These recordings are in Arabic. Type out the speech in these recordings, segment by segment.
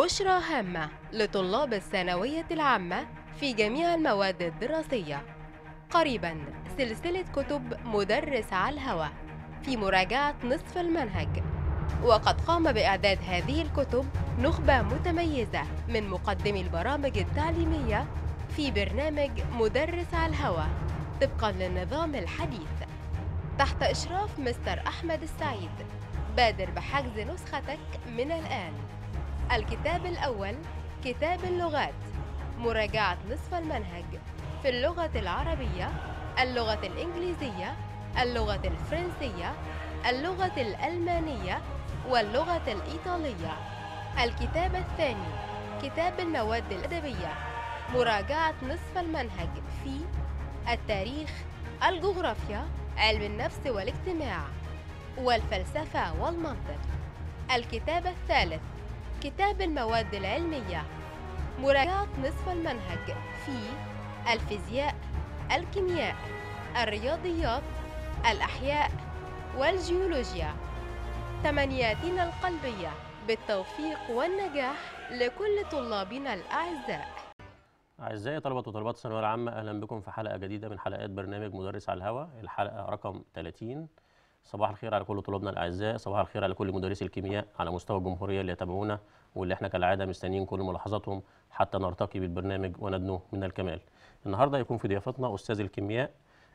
بشرى هامة لطلاب الثانوية العامة في جميع المواد الدراسية قريبا سلسلة كتب مدرس على الهوى في مراجعة نصف المنهج وقد قام بإعداد هذه الكتب نخبة متميزة من مقدمي البرامج التعليمية في برنامج مدرس على الهوى طبقا للنظام الحديث تحت إشراف مستر أحمد السعيد بادر بحجز نسختك من الآن الكتاب الأول كتاب اللغات مراجعة نصف المنهج في اللغة العربية اللغة الإنجليزية اللغة الفرنسية اللغة الألمانية واللغة الإيطالية الكتاب الثاني كتاب المواد الأدبية مراجعة نصف المنهج في التاريخ الجغرافيا علم النفس والاجتماع والفلسفة والمنطق الكتاب الثالث كتاب المواد العلمية مراجعة نصف المنهج في الفيزياء الكيمياء الرياضيات الأحياء والجيولوجيا تمنياتنا القلبية بالتوفيق والنجاح لكل طلابنا الأعزاء أعزائي طلبة وطلبات الثانوية العامة أهلا بكم في حلقة جديدة من حلقات برنامج مدرس على الهواء الحلقة رقم 30 صباح الخير على كل طلابنا الاعزاء صباح الخير على كل مدرسي الكيمياء على مستوى الجمهوريه اللي يتابعونا واللي احنا كالعاده مستنيين كل ملاحظاتهم حتى نرتقي بالبرنامج وندنو من الكمال النهارده يكون في ضيافتنا استاذ الكيمياء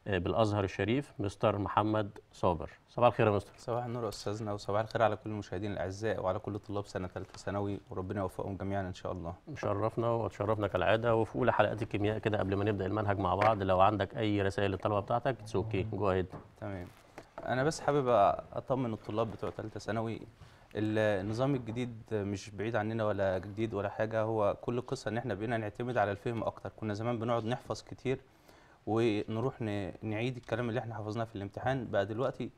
آه، بالازهر الشريف مستر محمد صابر صباح الخير يا مستر صباح النور استاذنا وصباح الخير على كل المشاهدين الاعزاء وعلى كل طلاب سنه ثالثه ثانوي وربنا يوفقهم جميعا ان شاء الله مشرفنا وتشرفنا كالعاده وفي اولى حلقات الكيمياء كده قبل ما نبدا المنهج مع بعض لو عندك اي رسائل للطلبه بتاعتك اتس اوكي جو تمام انا بس حابب اطمن الطلاب بتوع ثالثه ثانوي النظام الجديد مش بعيد عننا ولا جديد ولا حاجه هو كل القصه ان احنا بقينا نعتمد على الفهم اكتر كنا زمان بنقعد نحفظ كتير ونروح نعيد الكلام اللي احنا حفظناه في الامتحان بقى دلوقتي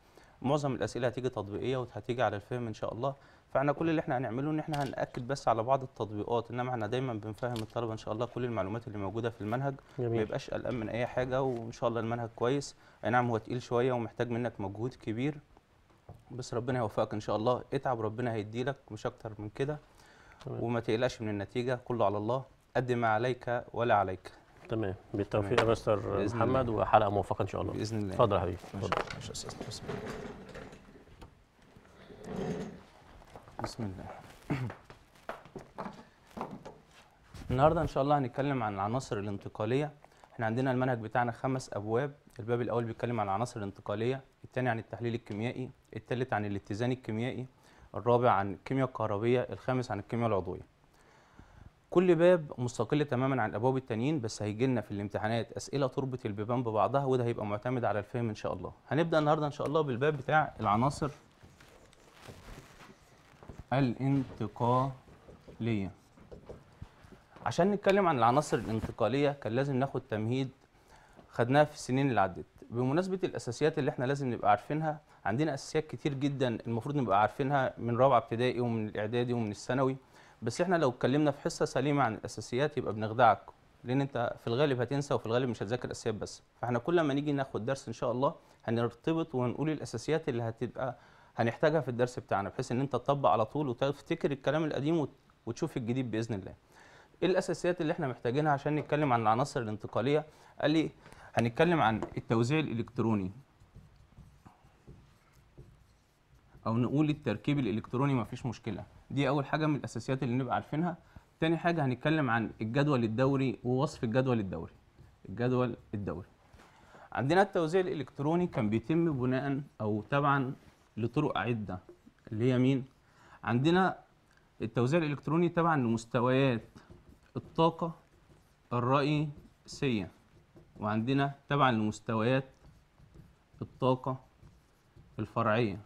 معظم الاسئله هتيجي تطبيقيه وهتيجي على الفهم ان شاء الله فاحنا كل اللي احنا هنعمله ان احنا هناكد بس على بعض التطبيقات انما احنا دايما بنفهم الطلبه ان شاء الله كل المعلومات اللي موجوده في المنهج ما يبقاش قلقان من اي حاجه وان شاء الله المنهج كويس اي نعم هو تقيل شويه ومحتاج منك مجهود كبير بس ربنا يوفقك ان شاء الله اتعب ربنا هيديلك مش اكتر من كده وما تقلقش من النتيجه كله على الله قد ما عليك ولا عليك تمام بالتوفيق يا مستر محمد وحلقه موفقه ان شاء الله باذن الله اتفضل يا حبيبي بسم الله النهارده ان شاء الله هنتكلم عن العناصر الانتقاليه احنا عندنا المنهج بتاعنا خمس ابواب الباب الاول بيتكلم عن العناصر الانتقاليه الثاني عن التحليل الكيميائي الثالث عن الاتزان الكيميائي الرابع عن الكيمياء الكهربيه الخامس عن الكيمياء العضويه كل باب مستقل تماما عن الابواب التانيين بس هيجي لنا في الامتحانات اسئله تربط البيبان ببعضها وده هيبقى معتمد على الفهم ان شاء الله هنبدا النهارده ان شاء الله بالباب بتاع العناصر الانتقاليه عشان نتكلم عن العناصر الانتقاليه كان لازم ناخد تمهيد خدناه في السنين اللي عدت بمناسبه الاساسيات اللي احنا لازم نبقى عارفينها عندنا اساسيات كتير جدا المفروض نبقى عارفينها من رابعه ابتدائي ومن الاعدادي ومن الثانوي بس احنا لو اتكلمنا في حصه سليمه عن الاساسيات يبقى بنخدعك لان انت في الغالب هتنسى وفي الغالب مش هتذاكر الاساسيات بس فاحنا كل ما نيجي ناخد درس ان شاء الله هنرتبط وهنقول الاساسيات اللي هتبقى هنحتاجها في الدرس بتاعنا بحيث ان انت تطبق على طول وتفتكر الكلام القديم وتشوف الجديد باذن الله ايه الاساسيات اللي احنا محتاجينها عشان نتكلم عن العناصر الانتقاليه قال لي هنتكلم عن التوزيع الالكتروني او نقول التركيب الالكتروني مفيش مشكله دي اول حاجه من الاساسيات اللي نبقى عارفينها تاني حاجه هنتكلم عن الجدول الدوري ووصف الجدول الدوري الجدول الدوري عندنا التوزيع الالكتروني كان بيتم بناء او تبعا لطرق عده اللي هي مين عندنا التوزيع الالكتروني تبعا لمستويات الطاقه الرئيسيه وعندنا تبعا لمستويات الطاقه الفرعيه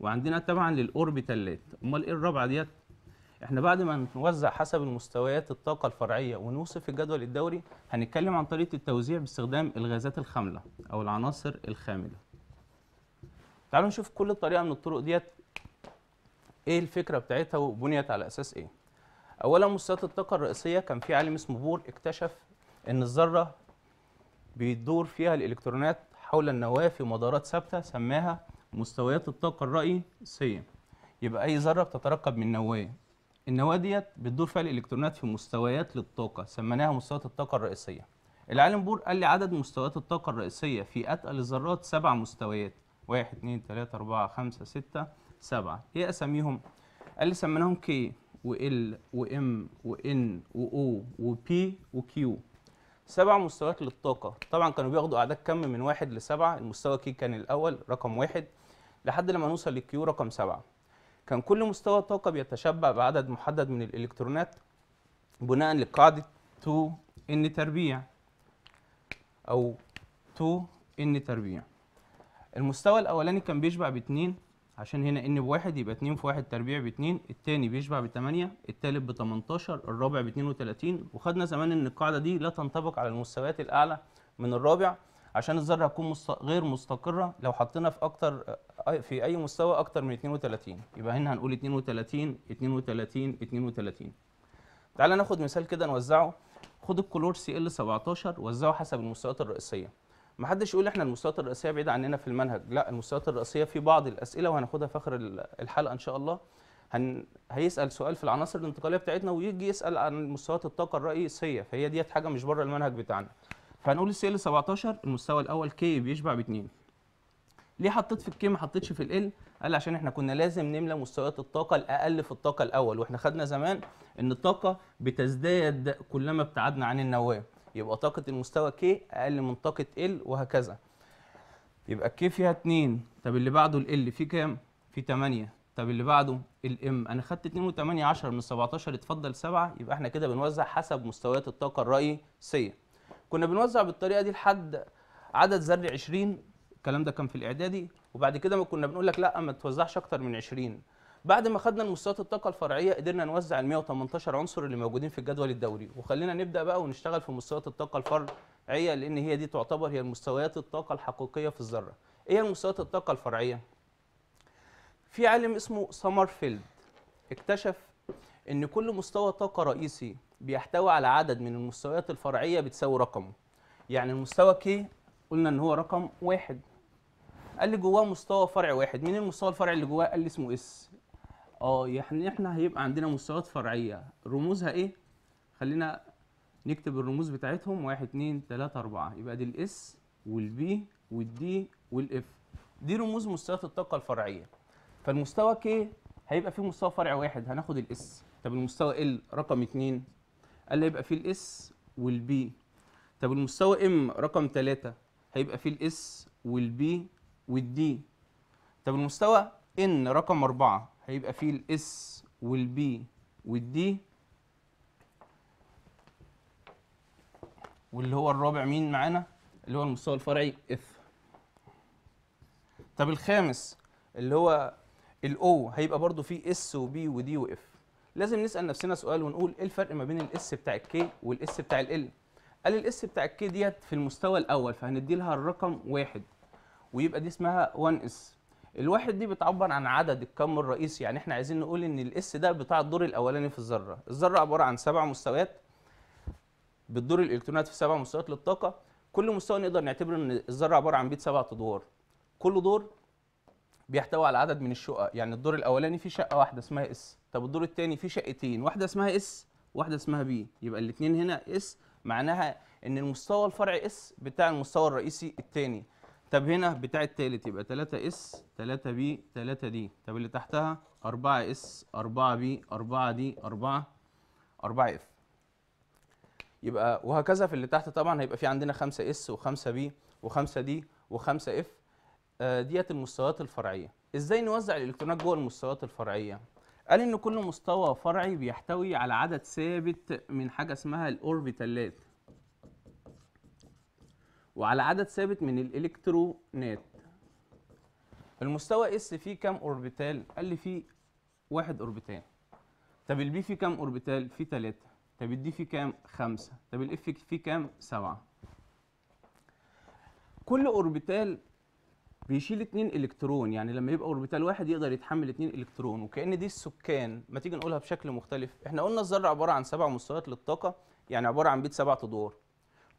وعندنا طبعا للاوربيتالات امال ايه الرابعه ديت احنا بعد ما نوزع حسب المستويات الطاقه الفرعيه ونوصف الجدول الدوري هنتكلم عن طريقه التوزيع باستخدام الغازات الخامله او العناصر الخامله تعالوا نشوف كل طريقه من الطرق ديت ايه الفكره بتاعتها وبنيت على اساس ايه اولا مستويات الطاقه الرئيسيه كان في عالم اسمه بور اكتشف ان الذره بيدور فيها الالكترونات حول النواه في مدارات ثابته سماها مستويات الطاقه الرأي سي يبقى اي ذره بتتركب من نواه النواه ديت بتدور فيها الالكترونات في مستويات للطاقه سميناها مستويات الطاقه الرئيسيه العالم بور قال لي عدد مستويات الطاقه الرئيسيه في اتقل الذرات سبع مستويات 1 2 3 4 5 6 7 ايه اساميهم قال لي سميناهم كي وال وام وان واو وبي وكيو سبع مستويات للطاقه طبعا كانوا بياخدوا اعداد كم من واحد لسبعه المستوى كي كان الاول رقم واحد لحد لما نوصل للكيو رقم 7 كان كل مستوى طاقة بيتشبع بعدد محدد من الإلكترونات بناء لقاعدة 2 ان تربيع أو 2 ان تربيع المستوى الأولاني كان بيشبع باتنين عشان هنا ان بواحد يبقى 2 في واحد تربيع 2 التاني بيشبع 8 التالت 18 الرابع ب 32 وخدنا زمان ان القاعدة دي لا تنطبق على المستويات الأعلى من الرابع عشان الذرة هتكون غير مستقرة لو حطينا في أكتر في اي مستوى اكتر من 32 يبقى هنا هنقول 32 32 32 تعالى ناخد مثال كده نوزعه خد الكلور سي ال 17 وزعه حسب المستويات الرئيسيه ما حدش يقول احنا المستويات الرئيسيه بعيده عننا في المنهج لا المستويات الرئيسيه في بعض الاسئله وهناخدها في اخر الحلقه ان شاء الله هن... هيسال سؤال في العناصر الانتقاليه بتاعتنا ويجي يسال عن مستويات الطاقه الرئيسيه فهي ديت حاجه مش بره المنهج بتاعنا فهنقول السي ال 17 المستوى الاول كي بيشبع ب 2 ليه حطيت في الكي ما حطيتش في ال قال عشان احنا كنا لازم نملى مستويات الطاقه الاقل في الطاقه الاول واحنا خدنا زمان ان الطاقه بتزداد كلما ابتعدنا عن النواه يبقى طاقه المستوى كي اقل من طاقه ال وهكذا يبقى الكي فيها 2 طب اللي بعده ال فيه كام في 8 طب اللي بعده الام انا خدت 2 و8 10 من 17 اتفضل 7 يبقى احنا كده بنوزع حسب مستويات الطاقه الرئيسيه كنا بنوزع بالطريقه دي لحد عدد ذري 20 الكلام ده كان في الاعدادي وبعد كده ما كنا بنقول لك لا ما توزعش اكتر من 20 بعد ما خدنا المستويات الطاقه الفرعيه قدرنا نوزع ال 118 عنصر اللي موجودين في الجدول الدوري وخلينا نبدا بقى ونشتغل في مستويات الطاقه الفرعيه لان هي دي تعتبر هي المستويات الطاقه الحقيقيه في الذره ايه مستويات الطاقه الفرعيه في عالم اسمه سمرفيلد اكتشف ان كل مستوى طاقه رئيسي بيحتوي على عدد من المستويات الفرعيه بتساوي رقمه يعني المستوى كي قلنا ان هو رقم واحد قال لي جواه مستوى فرع واحد مين المستوى الفرع اللي جواه قال لي اسمه اس اه يعني احنا هيبقى عندنا مستويات فرعيه رموزها ايه خلينا نكتب الرموز بتاعتهم 1 2 3 4 يبقى دي الاس والبي والدي والاف دي رموز مستويات الطاقه الفرعيه فالمستوى كي هيبقى فيه مستوى فرع واحد هناخد الاس طب المستوى ال رقم 2 قال لي هيبقى فيه الاس والبي طب المستوى ام رقم 3 هيبقى فيه الاس والبي والدين طب المستوى ان رقم أربعة هيبقى فيه الاس والبي والدي واللي هو الرابع مين معانا اللي هو المستوى الفرعي اف طب الخامس اللي هو الاو هيبقى برضو فيه اس وبي ودي واف لازم نسال نفسنا سؤال ونقول ايه الفرق ما بين الاس بتاع الكي والاس بتاع ال قال الاس بتاع الكي ديت في المستوى الاول فهندي لها الرقم واحد ويبقى دي اسمها 1 اس الواحد دي بتعبر عن عدد الكم الرئيسي يعني احنا عايزين نقول ان الاس ده بتاع الدور الاولاني في الذره الذره عباره عن سبع مستويات بتدور الالكترونات في سبع مستويات للطاقه كل مستوى نقدر نعتبره ان الذره عباره عن بيت سبع ادوار كل دور بيحتوي على عدد من الشقق يعني الدور الاولاني فيه شقه واحده اسمها اس طب الدور الثاني فيه شقتين واحده اسمها اس واحده اسمها بي يبقى الاثنين هنا اس معناها ان المستوى الفرعي اس بتاع المستوى الرئيسي الثاني طب هنا بتاع التالت يبقى 3 اس 3 بي 3 دي طب اللي تحتها 4 اس 4 بي 4 دي 4 4 اف يبقى وهكذا في اللي تحت طبعا هيبقى في عندنا 5 اس و5 بي و5 دي و5 اف آه، ديت المستويات الفرعيه ازاي نوزع الالكترونات جوه المستويات الفرعيه قال ان كل مستوى فرعي بيحتوي على عدد ثابت من حاجه اسمها الاوربيتالات وعلى عدد ثابت من الالكترونات المستوى اس فيه كام اوربيتال قال لي فيه واحد اوربيتال طب البي فيه كام اوربيتال فيه ثلاثة طب الدي فيه كام خمسة طب الاف فيه كام سبعة كل اوربيتال بيشيل اتنين الكترون يعني لما يبقى اوربيتال واحد يقدر يتحمل اتنين الكترون وكان دي السكان ما تيجي نقولها بشكل مختلف احنا قلنا الذره عباره عن سبع مستويات للطاقه يعني عباره عن بيت سبع ادوار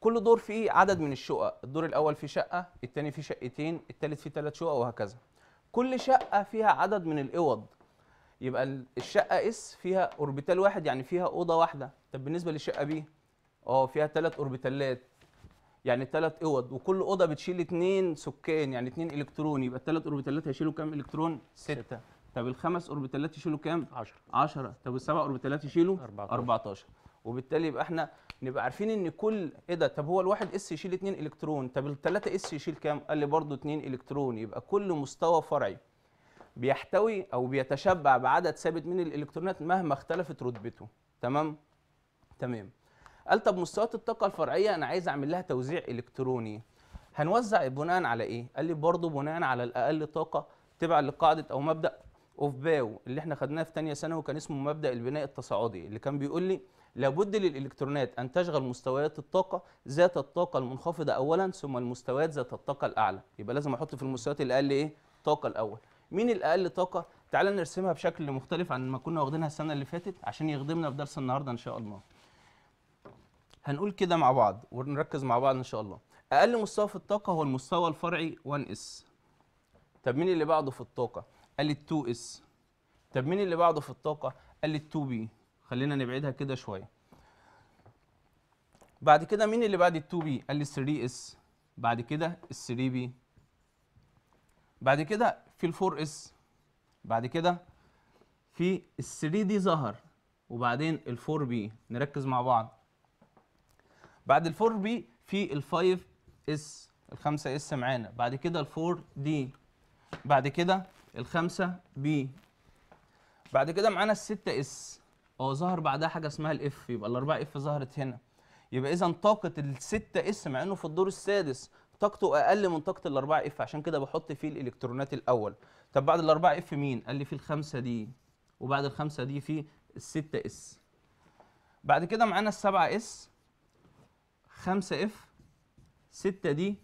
كل دور فيه عدد من الشقق الدور الاول فيه شقه الثاني فيه شقتين الثالث فيه ثلاث شقق وهكذا كل شقه فيها عدد من الاوض يبقى الشقه اس فيها اوربيتال واحد يعني فيها اوضه واحده طب بالنسبه للشقه بي اه فيها ثلاث اوربيتالات يعني ثلاث اوض وكل اوضه بتشيل اثنين سكان يعني اثنين الكترون يبقى الثلاث اوربيتالات هيشيلوا كام الكترون ستة طب الخمس اوربيتالات يشيلوا كام 10 10 طب السبع اوربيتالات يشيلوا 14 وبالتالي يبقى احنا نبقى عارفين ان كل ايه ده طب هو الواحد اس يشيل 2 الكترون طب الثلاثه اس يشيل كام قال لي برضه 2 الكترون يبقى كل مستوى فرعي بيحتوي او بيتشبع بعدد ثابت من الالكترونات مهما اختلفت رتبته تمام تمام قال طب مستويات الطاقه الفرعيه انا عايز اعمل لها توزيع الكتروني هنوزع بناء على ايه قال لي برضه بناء على الاقل طاقه تبعا لقاعده او مبدا اوف باو اللي احنا خدناه في ثانيه ثانوي وكان اسمه مبدا البناء التصاعدي اللي كان بيقول لي لابد للإلكترونات أن تشغل مستويات الطاقة ذات الطاقة المنخفضة أولا ثم المستويات ذات الطاقة الأعلى يبقى لازم أحط في المستويات الأقل إيه؟ طاقة الأول مين الأقل طاقة؟ تعالى نرسمها بشكل مختلف عن ما كنا واخدينها السنة اللي فاتت عشان يخدمنا في درس النهاردة إن شاء الله هنقول كده مع بعض ونركز مع بعض إن شاء الله أقل مستوى في الطاقة هو المستوى الفرعي 1S طب مين اللي بعده في الطاقة؟ قال 2S طب مين اللي بعده في الطاقة؟ قال 2B خلينا نبعدها كده شويه بعد كده مين اللي بعد ال 2 بي قال لي 3 اس بعد كده ال 3 بي بعد كده في ال 4 اس بعد كده في ال 3 دي ظهر وبعدين ال 4 بي نركز مع بعض بعد ال 4 بي في ال 5 اس ال 5 اس معانا بعد كده ال 4 دي بعد كده ال 5 بي بعد كده معانا ال 6 اس هو ظهر بعدها حاجه اسمها الاف يبقى الاربعه اف ظهرت هنا يبقى اذا طاقه الستة اس مع انه في الدور السادس طاقته اقل من طاقه الاربع اف عشان كده بحط فيه الالكترونات الاول طب بعد الاربع اف مين قال لي في الخمسه دي وبعد الخمسه دي في الستة اس بعد كده معانا السبعة اس خمسة اف ستة دي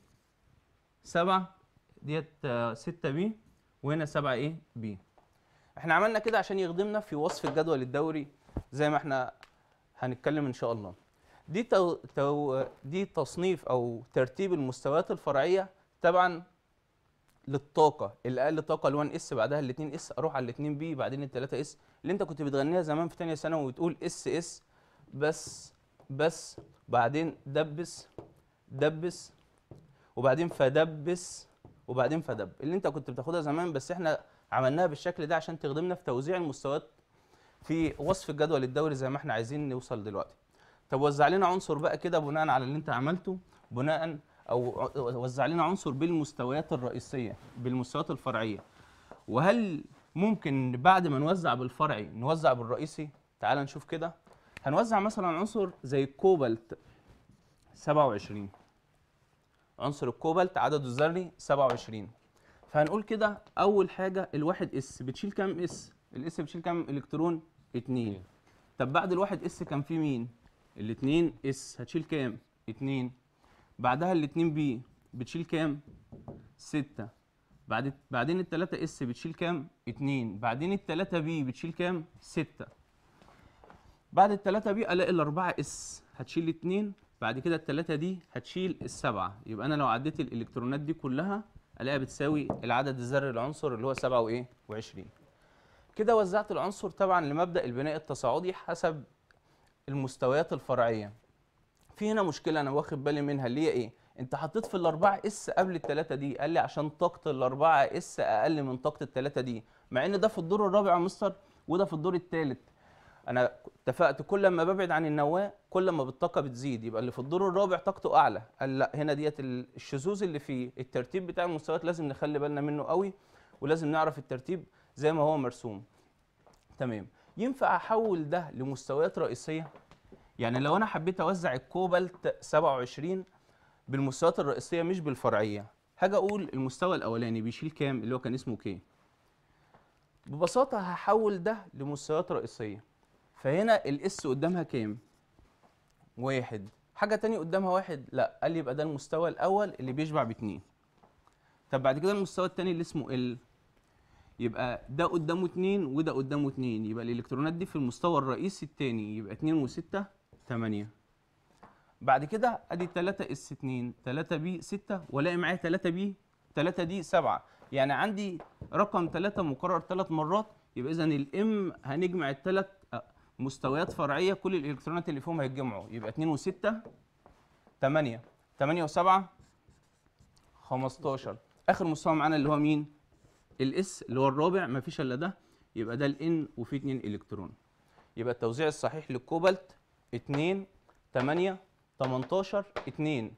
سبعة ديت آه، ستة بي وهنا سبعة ايه بي احنا عملنا كده عشان يخدمنا في وصف الجدول الدوري زي ما احنا هنتكلم ان شاء الله دي تو تو دي تصنيف او ترتيب المستويات الفرعيه تبعا للطاقه الاقل طاقه ال1 اس بعدها ال2 اس اروح على ال2 بي بعدين ال3 اس اللي انت كنت بتغنيها زمان في ثانيه ثانوي وتقول اس اس بس بس بعدين دبس دبس وبعدين فدبس وبعدين فدب اللي انت كنت بتاخدها زمان بس احنا عملناها بالشكل ده عشان تخدمنا في توزيع المستويات في وصف الجدول الدوري زي ما احنا عايزين نوصل دلوقتي طب وزع لنا عنصر بقى كده بناء على اللي انت عملته بناء او وزع لنا عنصر بالمستويات الرئيسيه بالمستويات الفرعيه وهل ممكن بعد ما نوزع بالفرعي نوزع بالرئيسي تعال نشوف كده هنوزع مثلا عنصر زي الكوبالت 27 عنصر الكوبالت عدده الذري 27 فهنقول كده اول حاجه الواحد اس بتشيل كام اس الاس بتشيل كام الكترون 2 طب بعد الواحد اس كان في مين؟ الاثنين اس هتشيل كام؟ 2 بعدها الاثنين بي بتشيل كام؟ ستة بعد بعدين الثلاثة اس بتشيل كام؟ 2 بعدين الثلاثة بي بتشيل كام؟ ستة بعد الثلاثة بي الاقي الاربعة اس هتشيل 2 بعد كده الثلاثة دي هتشيل السبعة يبقى انا لو عديت الالكترونات دي كلها الاقيها بتساوي العدد الذري العنصر اللي هو سبعة وايه؟ وعشرين كده وزعت العنصر طبعا لمبدا البناء التصاعدي حسب المستويات الفرعيه في هنا مشكله انا واخد بالي منها اللي هي ايه انت حطيت في الاربعه اس قبل الثلاثه دي قال لي عشان طاقه الاربعه اس اقل من طاقه الثلاثه دي مع ان ده في الدور الرابع يا مستر وده في الدور الثالث انا اتفقت كل ما ببعد عن النواه كل ما بالطاقه بتزيد يبقى اللي في الدور الرابع طاقته اعلى قال لا هنا ديت الشذوذ اللي فيه الترتيب بتاع المستويات لازم نخلي بالنا منه قوي ولازم نعرف الترتيب زي ما هو مرسوم تمام ينفع احول ده لمستويات رئيسيه يعني لو انا حبيت اوزع الكوبالت 27 بالمستويات الرئيسيه مش بالفرعيه هاجي اقول المستوى الاولاني بيشيل كام اللي هو كان اسمه كي ببساطه هحول ده لمستويات رئيسيه فهنا الاس قدامها كام واحد حاجه تانية قدامها واحد لا قال لي يبقى ده المستوى الاول اللي بيشبع باتنين طب بعد كده المستوى التاني اللي اسمه ال يبقى ده قدامه 2 وده قدامه 2 يبقى الالكترونات دي في المستوى الرئيسي الثاني يبقى 2 و6 8 بعد كده ادي 3 اس 2 3 بي 6 والاقي معايا 3 بي 3 دي 7 يعني عندي رقم 3 مكرر ثلاث مرات يبقى اذا الام هنجمع الثلاث مستويات فرعيه كل الالكترونات اللي فيهم هيتجمعوا يبقى 2 و6 8 8 و7 15 اخر مستوى معانا اللي هو مين الاس اللي هو الرابع ما فيش الا ده يبقى ده الان وفي 2 الكترون يبقى التوزيع الصحيح للكوبالت 2 8 18 2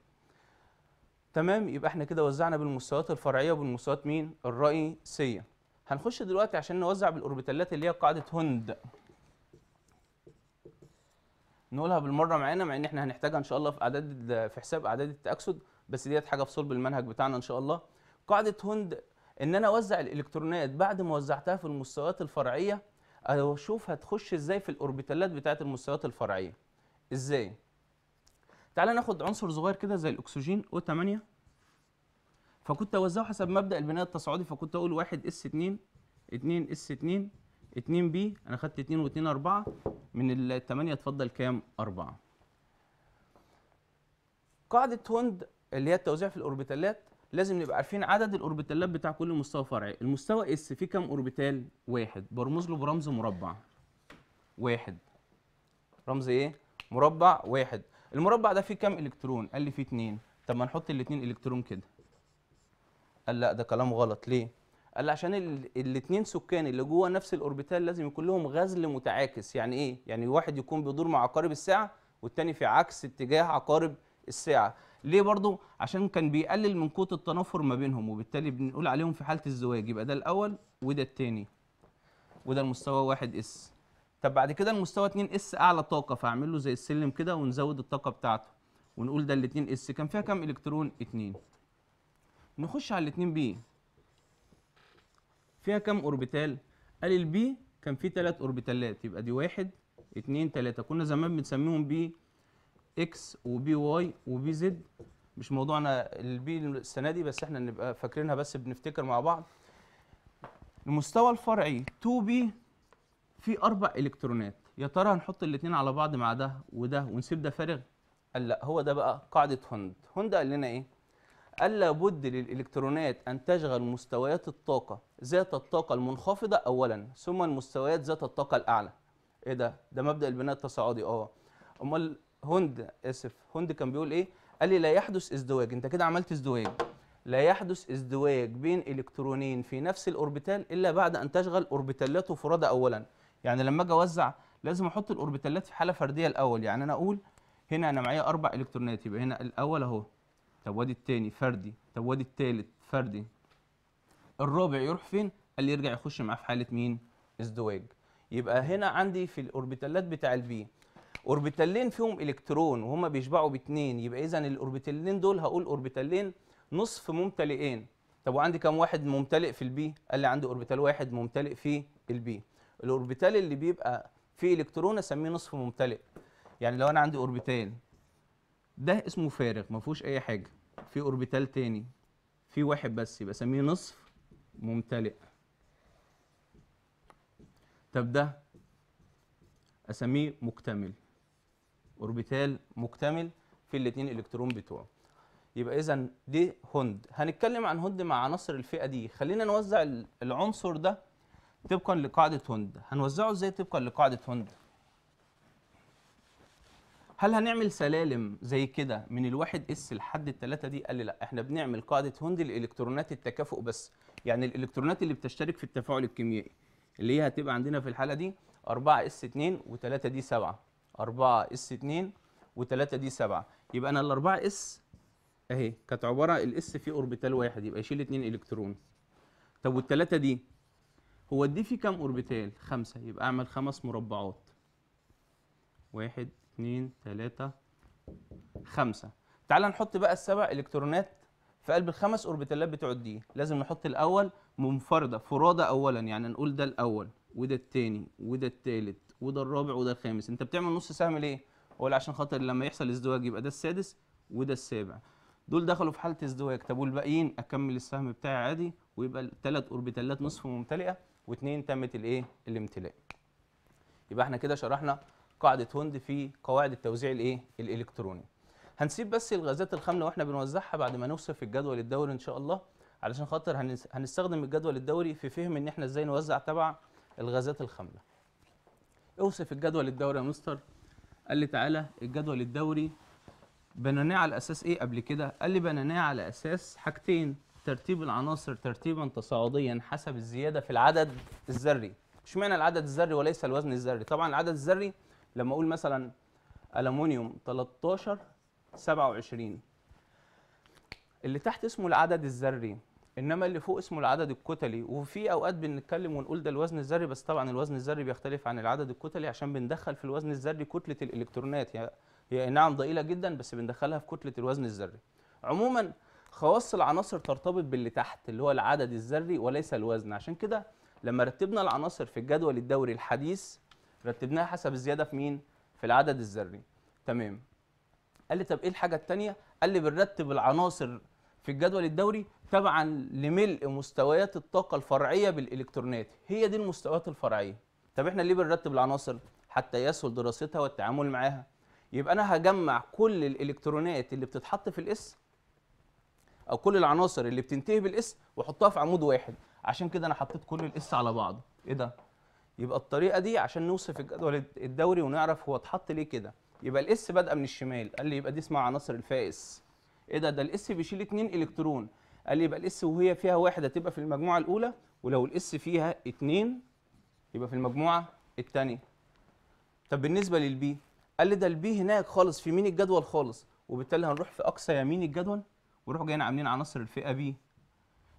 تمام يبقى احنا كده وزعنا بالمستويات الفرعيه وبالمستويات مين الرئيسيه هنخش دلوقتي عشان نوزع بالاوربيتالات اللي هي قاعده هوند نقولها بالمره معانا مع ان احنا هنحتاجها ان شاء الله في اعداد في حساب اعداد التاكسد بس ديت حاجه في صلب المنهج بتاعنا ان شاء الله قاعده هوند ان انا اوزع الالكترونات بعد ما وزعتها في المستويات الفرعيه اشوف هتخش ازاي في الاوربيتالات بتاعه المستويات الفرعيه ازاي تعالى ناخد عنصر صغير كده زي الاكسجين او 8 فكنت اوزعه حسب مبدا البناء التصاعدي فكنت اقول 1 اس 2 2 اس 2 2 بي انا خدت 2 و2 4 من ال 8 اتفضل كام 4 قاعده هوند اللي هي التوزيع في الاوربيتالات لازم نبقى عارفين عدد الاوربيتالات بتاع كل مستوى فرعي المستوى اس فيه كام اوربيتال واحد برمز له برمز مربع واحد رمز ايه مربع واحد المربع ده فيه كام الكترون قال لي فيه اتنين طب ما نحط الاتنين الكترون كده قال لا ده كلام غلط ليه قال لي عشان الاثنين سكان اللي جوه نفس الاوربيتال لازم يكون لهم غزل متعاكس يعني ايه يعني واحد يكون بيدور مع عقارب الساعه والتاني في عكس اتجاه عقارب الساعه ليه برضو عشان كان بيقلل من قوه التنافر ما بينهم وبالتالي بنقول عليهم في حاله الزواج يبقى ده الاول وده الثاني وده المستوى 1 اس طب بعد كده المستوى 2 اس اعلى طاقه فاعمل له زي السلم كده ونزود الطاقه بتاعته ونقول ده ال 2 اس كان فيها كام الكترون 2 نخش على ال 2 بي فيها كام اوربيتال قال البي كان فيه ثلاث اوربيتالات يبقى دي واحد اتنين تلاتة كنا زمان بنسميهم بي اكس وبي واي وبي زد مش موضوعنا البي السنه دي بس احنا نبقى فاكرينها بس بنفتكر مع بعض المستوى الفرعي 2 بي في اربع الكترونات يا ترى هنحط الاثنين على بعض مع ده وده ونسيب ده فارغ قال لا هو ده بقى قاعده هوند هوند قال لنا ايه قال لابد للالكترونات ان تشغل مستويات الطاقه ذات الطاقه المنخفضه اولا ثم المستويات ذات الطاقه الاعلى ايه ده ده مبدا البناء التصاعدي اه امال هند اسف هند كان بيقول ايه قال لي لا يحدث ازدواج انت كده عملت ازدواج لا يحدث ازدواج بين الكترونين في نفس الاوربيتال الا بعد ان تشغل اوربيتالات وفرادى اولا يعني لما اجي اوزع لازم احط الاوربيتالات في حاله فرديه الاول يعني انا اقول هنا انا معايا اربع الكترونات يبقى هنا الاول اهو طب وادي الثاني فردي طب وادي الثالث فردي الرابع يروح فين قال لي يرجع يخش معاه في حاله مين ازدواج يبقى هنا عندي في الاوربيتالات بتاع البي اوربيتالين فيهم الكترون وهما بيشبعوا باتنين يبقى اذا الاوربيتالين دول هقول اوربيتالين نصف ممتلئين طب وعندي كام واحد ممتلئ في البي قال لي عندي اوربيتال واحد ممتلئ في البي الاوربيتال اللي بيبقى فيه الكترون اسميه نصف ممتلئ يعني لو انا عندي اوربيتال ده اسمه فارغ ما فيهوش اي حاجه في اوربيتال تاني في واحد بس يبقى اسميه نصف ممتلئ طب ده اسميه مكتمل اوربيتال مكتمل في الاثنين الكترون بتوعه يبقى اذا دي هند هنتكلم عن هند مع عناصر الفئه دي خلينا نوزع العنصر ده طبقا لقاعده هند هنوزعه ازاي طبقا لقاعده هند هل هنعمل سلالم زي كده من الواحد اس لحد الثلاثة دي قال لي لا احنا بنعمل قاعده هوند لالكترونات التكافؤ بس يعني الالكترونات اللي بتشترك في التفاعل الكيميائي اللي هي هتبقى عندنا في الحاله دي 4 اس 2 و3 دي 7 4 اس 2 و3 دي 7 يبقى انا ال 4 اس اهي كانت عباره الاس فيه اوربيتال واحد يبقى يشيل 2 الكترون طب وال3 دي هو الدي فيه كام اوربيتال خمسة يبقى اعمل خمس مربعات واحد 2 3 خمسة تعال نحط بقى السبع الكترونات في قلب الخمس اوربيتالات بتوع الدي لازم نحط الاول منفرده فرادى اولا يعني نقول ده الاول وده التاني وده التالت وده الرابع وده الخامس انت بتعمل نص سهم ليه اقول عشان خاطر لما يحصل ازدواج يبقى ده السادس وده السابع دول دخلوا في حاله ازدواج طب والباقيين اكمل السهم بتاعي عادي ويبقى الثلاث اوربيتالات نصف ممتلئه واثنين تمت الايه الامتلاء يبقى احنا كده شرحنا قاعده هوند في قواعد التوزيع الايه الالكتروني هنسيب بس الغازات الخامله واحنا بنوزعها بعد ما نوصف الجدول الدوري ان شاء الله علشان خاطر هنستخدم الجدول الدوري في فهم ان احنا ازاي نوزع تبع الغازات الخامله اوصف الجدول الدوري يا مستر قال لي تعالى الجدول الدوري بنيناه على اساس ايه قبل كده قال لي بنيناه على اساس حاجتين ترتيب العناصر ترتيبا تصاعديا حسب الزياده في العدد الذري اشمعنى العدد الذري وليس الوزن الذري طبعا العدد الذري لما اقول مثلا الومنيوم 13 27 اللي تحت اسمه العدد الذري انما اللي فوق اسمه العدد الكتلي وفي اوقات بنتكلم ونقول ده الوزن الذري بس طبعا الوزن الذري بيختلف عن العدد الكتلي عشان بندخل في الوزن الذري كتله الالكترونات هي هي نعم ضئيله جدا بس بندخلها في كتله الوزن الذري عموما خواص العناصر ترتبط باللي تحت اللي هو العدد الذري وليس الوزن عشان كده لما رتبنا العناصر في الجدول الدوري الحديث رتبناها حسب الزياده في مين في العدد الذري تمام قال لي طب ايه الحاجه الثانيه قال لي بنرتب العناصر في الجدول الدوري تبعا لملء مستويات الطاقه الفرعيه بالالكترونات هي دي المستويات الفرعيه طب احنا ليه بنرتب العناصر حتى يسهل دراستها والتعامل معاها يبقى انا هجمع كل الالكترونات اللي بتتحط في الاس او كل العناصر اللي بتنتهي بالاس واحطها في عمود واحد عشان كده انا حطيت كل الاس على بعضه ايه ده يبقى الطريقه دي عشان نوصف الجدول الدوري ونعرف هو اتحط ليه كده يبقى الاس بادئه من الشمال قال لي يبقى دي اسمها عناصر الفائس ايه ده ده الاس بيشيل 2 الكترون قال لي يبقى الاس وهي فيها واحد هتبقى في المجموعه الاولى ولو الاس فيها اتنين يبقى في المجموعه الثانيه طب بالنسبه للبي قال لي ده البي هناك خالص في يمين الجدول خالص وبالتالي هنروح في اقصى يمين الجدول ونروح جايين عاملين عناصر الفئه بي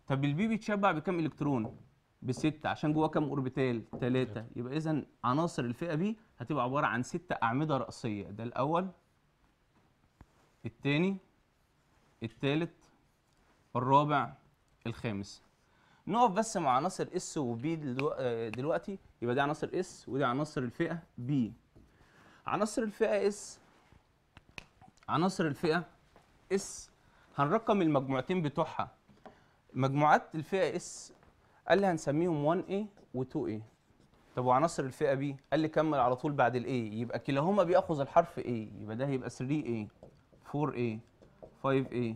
طب البي بيتشبع بكام الكترون بستة عشان جواه كام اوربيتال ثلاثة يبقى اذا عناصر الفئه بي هتبقى عباره عن ستة اعمده راسيه ده الاول الثاني الثالث الرابع الخامس نقف بس مع عناصر اس وبي دلوقتي يبقى دي عناصر اس ودي عناصر الفئه بي عناصر الفئه اس عناصر الفئه اس هنرقم المجموعتين بتوعها مجموعات الفئه اس قال لي هنسميهم 1A و2A طب وعناصر الفئه بي قال لي كمل على طول بعد الاي يبقى كلاهما بياخذ الحرف A يبقى ده هيبقى 3A 4A 5A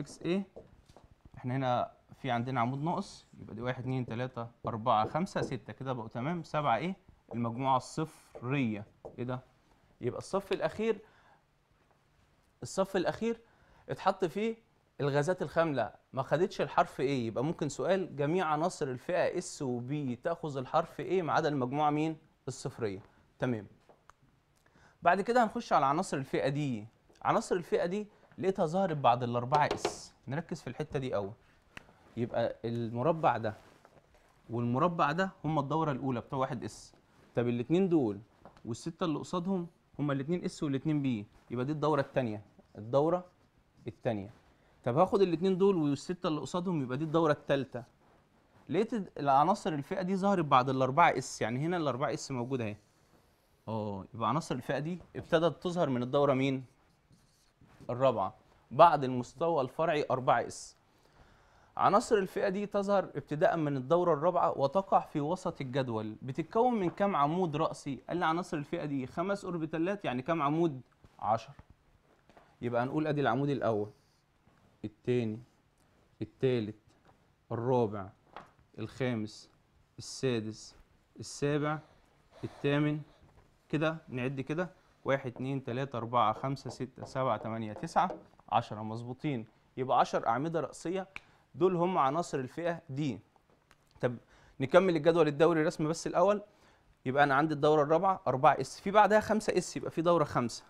6A احنا هنا في عندنا عمود ناقص يبقى دي 1 2 3 4 5 6 كده بقوا تمام 7 ايه المجموعه الصفريه ايه ده يبقى الصف الاخير الصف الاخير اتحط فيه الغازات الخامله ما خدتش الحرف ايه يبقى ممكن سؤال جميع عناصر الفئه اس وبي تاخذ الحرف ايه ما عدا المجموعه مين الصفريه تمام بعد كده هنخش على عناصر الفئه دي عناصر الفئه دي لقيتها ظهرت بعد الاربعه اس نركز في الحته دي قوي يبقى المربع ده والمربع ده هم الدوره الاولى بتوع واحد اس طب الاثنين دول والسته اللي قصادهم هما الاثنين اس والاثنين بي يبقى دي الدوره الثانيه الدوره الثانيه طب هاخد الاثنين دول والسته اللي قصادهم يبقى دي الدوره الثالثه لقيت العناصر الفئه دي ظهرت بعد الاربعه اس يعني هنا الاربعه اس موجوده اهي اه يبقى عناصر الفئه دي ابتدت تظهر من الدوره مين الرابعة بعد المستوى الفرعي 4 اس عناصر الفئة دي تظهر ابتداء من الدورة الرابعة وتقع في وسط الجدول بتتكون من كم عمود رأسي قال لي عناصر الفئة دي خمس اوربيتالات يعني كم عمود 10 يبقى هنقول ادي العمود الاول الثاني الثالث الرابع الخامس السادس السابع الثامن كده نعد كده واحد اتنين تلاتة أربعة خمسة ستة سبعة تمانية تسعة عشرة مظبوطين يبقى عشر أعمدة رأسية دول هم عناصر الفئة دي طب نكمل الجدول الدوري الرسم بس الأول يبقى أنا عندي الدورة الرابعة 4 اس في بعدها 5 اس يبقى في دورة 5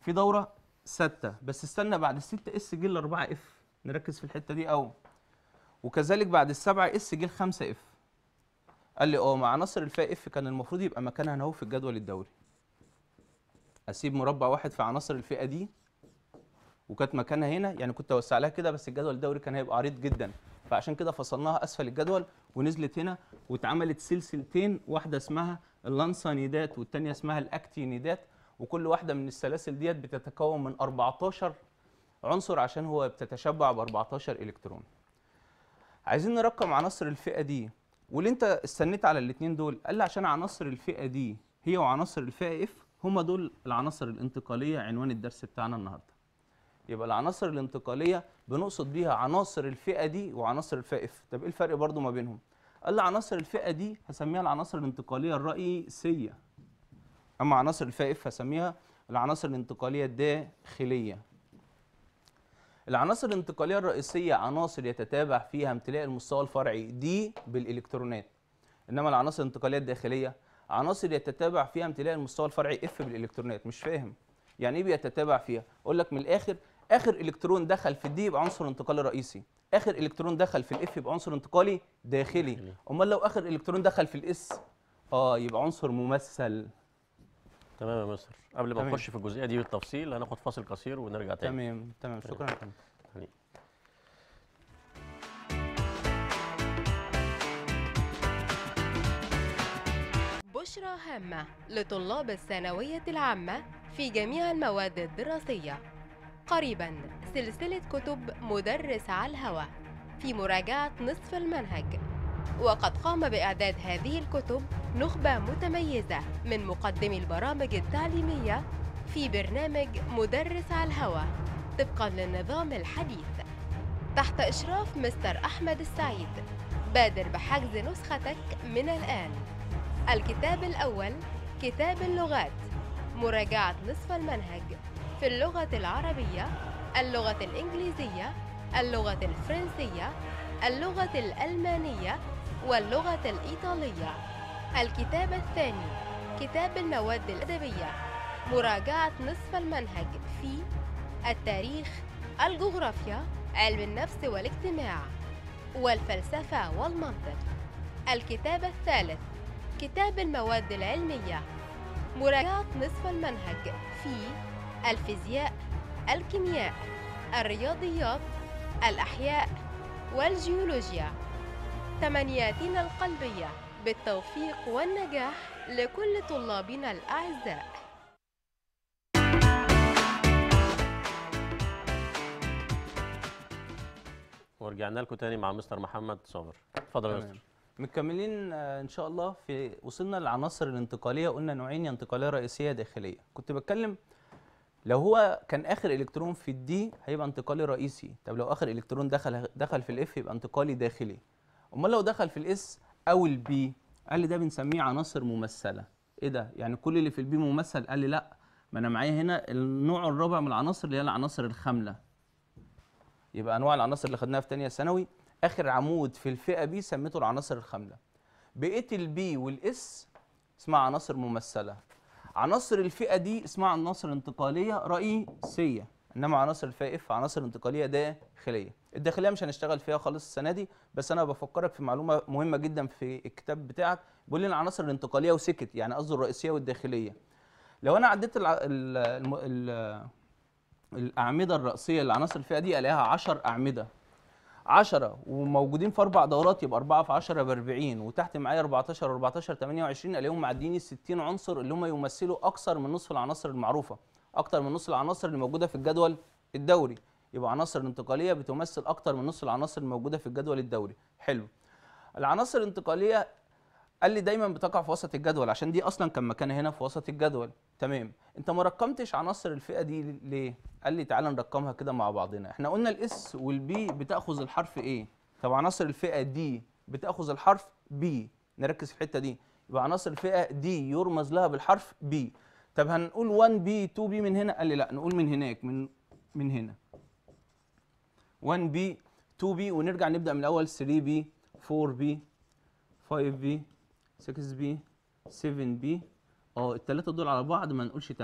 في دورة 6 بس استنى بعد 6 اس جه ال 4 اف نركز في الحتة دي أوي وكذلك بعد ال 7 اس جه ال 5 اف قال لي اه مع نصر اف كان المفروض يبقى مكانها اهو في الجدول الدوري اسيب مربع واحد في عناصر الفئه دي وكانت مكانها هنا يعني كنت اوسع لها كده بس الجدول الدوري كان هيبقى عريض جدا فعشان كده فصلناها اسفل الجدول ونزلت هنا واتعملت سلسلتين واحده اسمها اللانسانيدات والثانيه اسمها الاكتينيدات وكل واحده من السلاسل ديت بتتكون من 14 عنصر عشان هو بتتشبع ب 14 الكترون عايزين نرقم عناصر الفئه دي واللي انت استنيت على الاثنين دول قال لي عشان عناصر الفئه دي هي وعناصر الفئه اف هما دول العناصر الانتقاليه عنوان الدرس بتاعنا النهارده يبقى العناصر الانتقاليه بنقصد بيها عناصر الفئه دي وعناصر الفئه اف طب ايه الفرق برضو ما بينهم قال لي عناصر الفئه دي هسميها العناصر الانتقاليه الرئيسيه اما عناصر الفئه اف هسميها العناصر الانتقاليه الداخليه العناصر الانتقاليه الرئيسيه عناصر يتتابع فيها امتلاء المستوى الفرعي دي بالالكترونات انما العناصر الانتقاليه الداخليه عناصر يتتابع فيها امتلاء المستوى الفرعي اف بالالكترونات مش فاهم يعني ايه بيتتابع فيها اقول لك من الاخر اخر الكترون دخل في الدي يبقى عنصر انتقالي رئيسي اخر الكترون دخل في الاف يبقى عنصر انتقالي داخلي امال لو اخر الكترون دخل في الاس اه يبقى عنصر ممثل تمام يا مصر قبل ما نخش في الجزئيه دي بالتفصيل هناخد فاصل قصير ونرجع تاني تمام تمام شكرا تمام. بشرى هامة لطلاب الثانوية العامة في جميع المواد الدراسية قريبا سلسلة كتب مدرس على الهوى في مراجعة نصف المنهج وقد قام بإعداد هذه الكتب نخبة متميزة من مقدمي البرامج التعليمية في برنامج مدرس على الهوى طبقا للنظام الحديث تحت إشراف مستر أحمد السعيد بادر بحجز نسختك من الآن الكتاب الأول كتاب اللغات مراجعة نصف المنهج في اللغة العربية اللغة الإنجليزية اللغة الفرنسية اللغة الألمانية واللغة الإيطالية الكتاب الثاني كتاب المواد الأدبية مراجعة نصف المنهج في التاريخ الجغرافيا علم النفس والاجتماع والفلسفة والمنطق الكتاب الثالث كتاب المواد العلمية مراجعة نصف المنهج في الفيزياء الكيمياء الرياضيات الأحياء والجيولوجيا تمنياتنا القلبية بالتوفيق والنجاح لكل طلابنا الأعزاء ورجعنا لكم تاني مع مستر محمد صابر اتفضل يا مستر مكملين آه، ان شاء الله في وصلنا للعناصر الانتقاليه قلنا نوعين يا انتقاليه رئيسيه داخليه كنت بتكلم لو هو كان اخر الكترون في الدي هيبقى انتقالي رئيسي طب لو اخر الكترون دخل دخل في الاف يبقى انتقالي داخلي امال لو دخل في الاس او البي قال لي ده بنسميه عناصر ممثله ايه ده يعني كل اللي في البي ممثل قال لي لا ما انا معايا هنا النوع الرابع من العناصر اللي هي العناصر الخامله يبقى انواع العناصر اللي خدناها في ثانيه ثانوي اخر عمود في الفئه بي سميته العناصر الخامله بقيه البي والاس اسمها عناصر ممثله عناصر الفئه دي اسمها عناصر انتقاليه رئيسيه انما عناصر الفئه اف عناصر انتقاليه داخليه الداخليه مش هنشتغل فيها خالص السنه دي بس انا بفكرك في معلومه مهمه جدا في الكتاب بتاعك بيقول لنا العناصر الانتقاليه وسكت يعني قصده الرئيسيه والداخليه لو انا عديت الـ الـ الـ الـ الاعمده الرئيسيه للعناصر الفئه دي الاقيها 10 اعمده 10 وموجودين في اربع دورات يبقى 4 في 10 ب 40 وتحت معايا 14 و 14 28 الاقيهم معديين ال 60 عنصر اللي هم يمثلوا اكثر من نصف العناصر المعروفه اكثر من نصف العناصر اللي موجوده في الجدول الدوري يبقى عناصر الانتقاليه بتمثل اكتر من نص العناصر الموجوده في الجدول الدوري حلو العناصر الانتقاليه قال لي دايما بتقع في وسط الجدول عشان دي اصلا كان مكانها هنا في وسط الجدول تمام انت ما رقمتش عناصر الفئه دي ليه قال لي تعالى نرقمها كده مع بعضنا احنا قلنا الاس والبي بتاخذ الحرف ايه طب عناصر الفئه دي بتاخذ الحرف بي نركز في الحته دي يبقى عناصر الفئه دي يرمز لها بالحرف بي طب هنقول 1 بي 2 بي من هنا قال لي لا نقول من هناك من من هنا 1b 2b ونرجع نبدا من الاول 3b 4b 5b 6b 7b اه الثلاثه دول على بعض ما نقولش 8b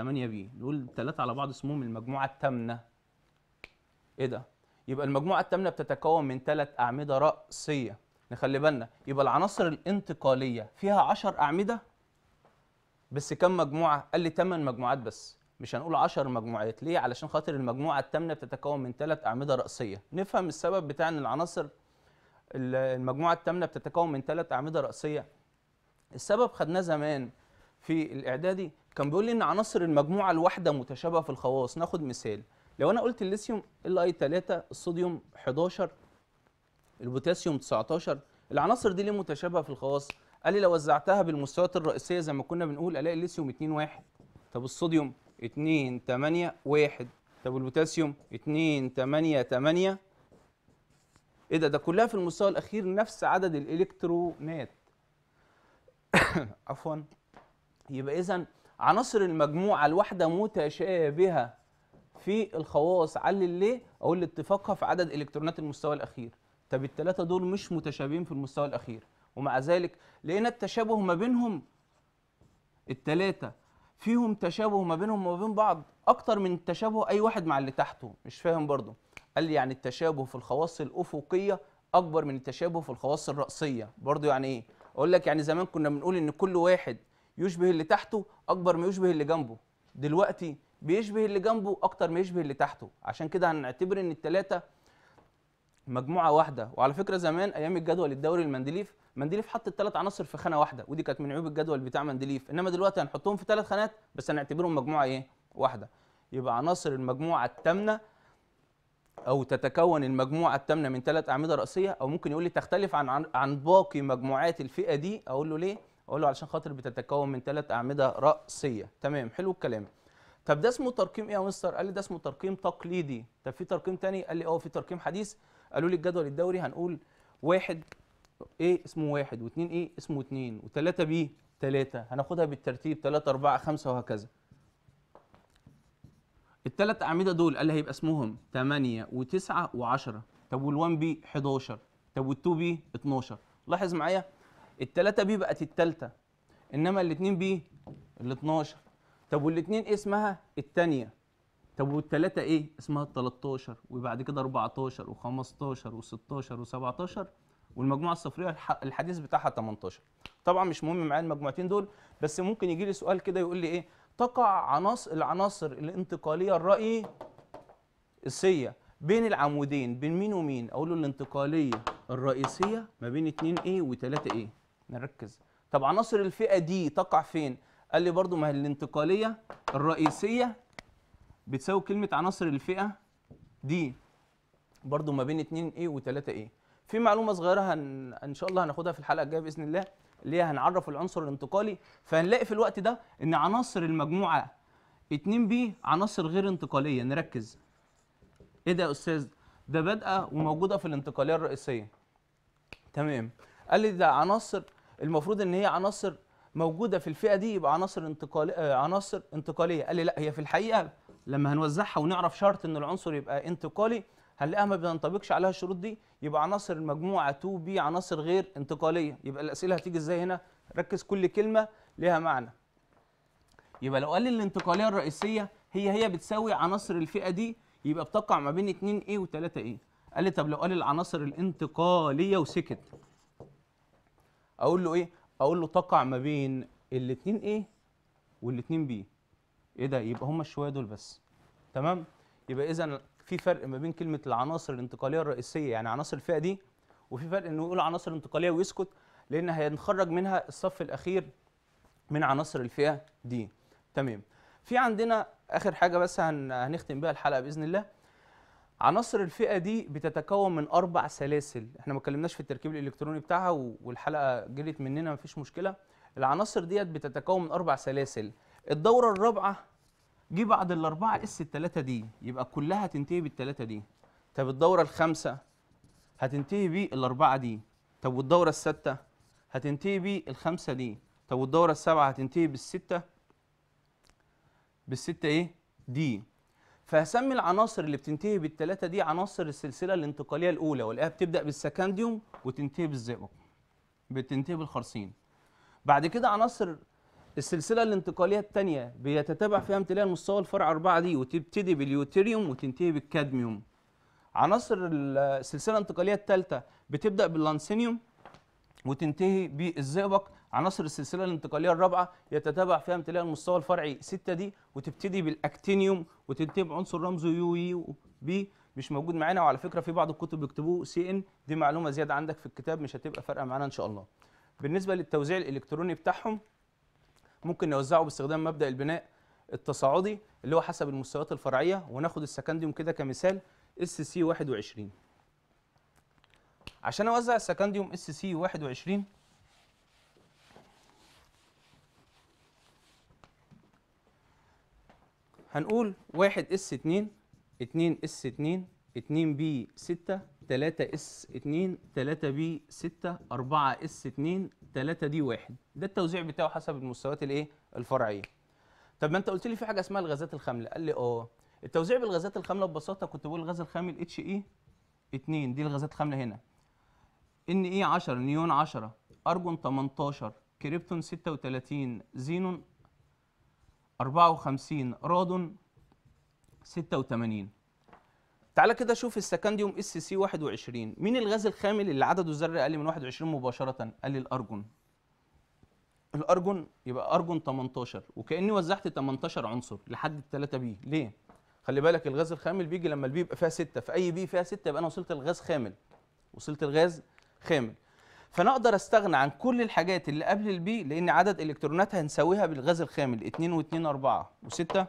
نقول الثلاثه على بعض اسمهم المجموعه الثامنه ايه ده يبقى المجموعه الثامنه بتتكون من ثلاث اعمده راسيه نخلي بالنا يبقى العناصر الانتقاليه فيها 10 اعمده بس كم مجموعه قال لي 8 مجموعات بس مش هنقول 10 مجموعات ليه علشان خاطر المجموعه الثامنه بتتكون من ثلاث اعمده راسيه نفهم السبب بتاع ان العناصر المجموعه الثامنه بتتكون من ثلاث اعمده راسيه السبب خدناه زمان في الاعدادي كان بيقول لي ان عناصر المجموعه الواحده متشابهه في الخواص ناخد مثال لو انا قلت الليثيوم ال اي 3 الصوديوم 11 البوتاسيوم 19 العناصر دي ليه متشابهه في الخواص قال لي لو وزعتها بالمستويات الرئيسيه زي ما كنا بنقول الاقي الليثيوم 2 1 طب الصوديوم 2 8 1 طب والبوتاسيوم 2 8 8 ايه ده ده كلها في المستوى الاخير نفس عدد الالكترونات عفوا يبقى اذا عناصر المجموعه الواحده متشابهه في الخواص علل ليه اقول اتفاقها في عدد الكترونات المستوى الاخير طب الثلاثه دول مش متشابهين في المستوى الاخير ومع ذلك لقينا التشابه ما بينهم الثلاثه فيهم تشابه ما بينهم وما بين بعض اكتر من تشابه اي واحد مع اللي تحته مش فاهم برضه قال لي يعني التشابه في الخواص الافقيه اكبر من التشابه في الخواص الراسيه برضه يعني ايه اقول لك يعني زمان كنا بنقول ان كل واحد يشبه اللي تحته اكبر ما يشبه اللي جنبه دلوقتي بيشبه اللي جنبه اكتر ما يشبه اللي تحته عشان كده هنعتبر ان الثلاثه مجموعه واحده وعلى فكره زمان ايام الجدول الدوري المندليف مندليف حط الثلاث عناصر في خانه واحده ودي كانت من عيوب الجدول بتاع مندليف انما دلوقتي هنحطهم في ثلاث خانات بس هنعتبرهم مجموعه ايه واحده يبقى عناصر المجموعه الثامنه او تتكون المجموعه الثامنه من ثلاث اعمده راسيه او ممكن يقول لي تختلف عن عن, باقي مجموعات الفئه دي اقول له ليه اقول له علشان خاطر بتتكون من ثلاث اعمده راسيه تمام حلو الكلام طب ده اسمه ترقيم ايه يا مستر قال لي ده اسمه ترقيم تقليدي طب في ترقيم ثاني قال لي اه في ترقيم حديث قالوا لي الجدول الدوري هنقول واحد ايه اسمه واحد واثنين ايه اسمه اثنين وثلاثه بي ثلاثه هناخدها بالترتيب ثلاثه اربعه خمسه وهكذا الثلاث اعمده دول قال لي هيبقى اسمهم ثمانية وتسعة وعشرة طب وال1 بي 11 طب وال2 بي 12 لاحظ معايا الثلاثه بي بقت الثالثه انما الاثنين بي ال 12 طب والاثنين اسمها الثانيه طب والثلاثه ايه اسمها ال 13 وبعد كده 14 و15 و16 و17 والمجموعه الصفريه الحديث بتاعها 18 طبعا مش مهم معايا المجموعتين دول بس ممكن يجي لي سؤال كده يقول لي ايه تقع عناصر العناصر الانتقاليه الرئيسيه بين العمودين بين مين ومين اقول له الانتقاليه الرئيسيه ما بين 2 ايه و3 ايه؟ نركز طب عناصر الفئه دي تقع فين قال لي برضو ما هي الانتقاليه الرئيسيه بتساوي كلمه عناصر الفئه دي برضو ما بين 2 a و 3 a في معلومه صغيره هن... ان شاء الله هناخدها في الحلقه الجايه باذن الله اللي هي هنعرف العنصر الانتقالي فهنلاقي في الوقت ده ان عناصر المجموعه 2 b عناصر غير انتقاليه نركز ايه ده يا استاذ ده بادئه وموجوده في الانتقاليه الرئيسيه تمام قال لي ده عناصر المفروض ان هي عناصر موجوده في الفئه دي يبقى عناصر انتقاليه آه، عناصر انتقاليه قال لي لا هي في الحقيقه لما هنوزعها ونعرف شرط ان العنصر يبقى انتقالي هنلاقيها ما بينطبقش عليها الشروط دي يبقى عناصر المجموعه 2 بي عناصر غير انتقاليه يبقى الاسئله هتيجي ازاي هنا ركز كل كلمه ليها معنى يبقى لو قال الانتقاليه الرئيسيه هي هي بتساوي عناصر الفئه دي يبقى بتقع ما بين 2 a و 3 a قال لي طب لو قال العناصر الانتقاليه وسكت اقول له ايه اقول له تقع ما بين ال 2 a وال 2 b ايه ده يبقى هم الشويه دول بس تمام يبقى اذا في فرق ما بين كلمه العناصر الانتقاليه الرئيسيه يعني عناصر الفئه دي وفي فرق انه يقول عناصر انتقاليه ويسكت لان هينخرج منها الصف الاخير من عناصر الفئه دي تمام في عندنا اخر حاجه بس هنختم بيها الحلقه باذن الله عناصر الفئه دي بتتكون من اربع سلاسل احنا ما اتكلمناش في التركيب الالكتروني بتاعها والحلقه جريت مننا مفيش مشكله العناصر ديت بتتكون من اربع سلاسل الدوره الرابعه جه بعد الاربعه اس الثلاثه دي يبقى كلها هتنتهي بالثلاثه دي طب الدوره الخامسه هتنتهي بالاربعه دي طب والدوره السادسه هتنتهي بالخمسه دي طب والدوره السابعه هتنتهي بالسته بالسته ايه دي فهسمي العناصر اللي بتنتهي بالثلاثه دي عناصر السلسله الانتقاليه الاولى والاقيها بتبدا بالسكنديوم وتنتهي بالزئبق بتنتهي بالخرسين بعد كده عناصر السلسله الانتقاليه الثانيه بيتتابع فيها امتلاء المستوى الفرع 4 دي وتبتدي باليوتيريوم وتنتهي بالكادميوم عناصر السلسله الانتقاليه الثالثه بتبدا باللانسينيوم وتنتهي بالزئبق عناصر السلسله الانتقاليه الرابعه يتتابع فيها امتلاء المستوى الفرعي 6 دي وتبتدي بالاكتينيوم وتنتهي بعنصر رمزه يو يو بي مش موجود معانا وعلى فكره في بعض الكتب بيكتبوه سي ان دي معلومه زياده عندك في الكتاب مش هتبقى فارقه معانا ان شاء الله بالنسبه للتوزيع الالكتروني بتاعهم ممكن نوزعه باستخدام مبدا البناء التصاعدي اللي هو حسب المستويات الفرعيه وناخد السكنديوم كده كمثال اس سي 21 عشان اوزع السكنديوم اس سي 21 هنقول 1 اس 2 2 اس 2 2 بي 6 3 اس 2 3 بي 6 4 اس 2 3 دي 1 ده التوزيع بتاعه حسب المستويات الايه الفرعيه طب ما انت قلت لي في حاجه اسمها الغازات الخامله قال لي اه التوزيع بالغازات الخامله ببساطه كنت بقول الغاز الخامل اتش اي 2 دي الغازات الخامله هنا ان اي 10 نيون 10 ارجون 18 كريبتون 36 زينون 54 رادون 86 تعالى كده شوف السكنديوم اس سي 21 مين الغاز الخامل اللي عدده الذري اقل من 21 مباشره قال لي الارجون الارجون يبقى ارجون 18 وكاني وزعت 18 عنصر لحد 3 بي ليه خلي بالك الغاز الخامل بيجي لما البي يبقى فيها 6 في اي بي فيها 6 يبقى انا وصلت الغاز خامل وصلت الغاز خامل فانا اقدر استغنى عن كل الحاجات اللي قبل البي لان عدد الكتروناتها هنساويها بالغاز الخامل 2 و2 4 و6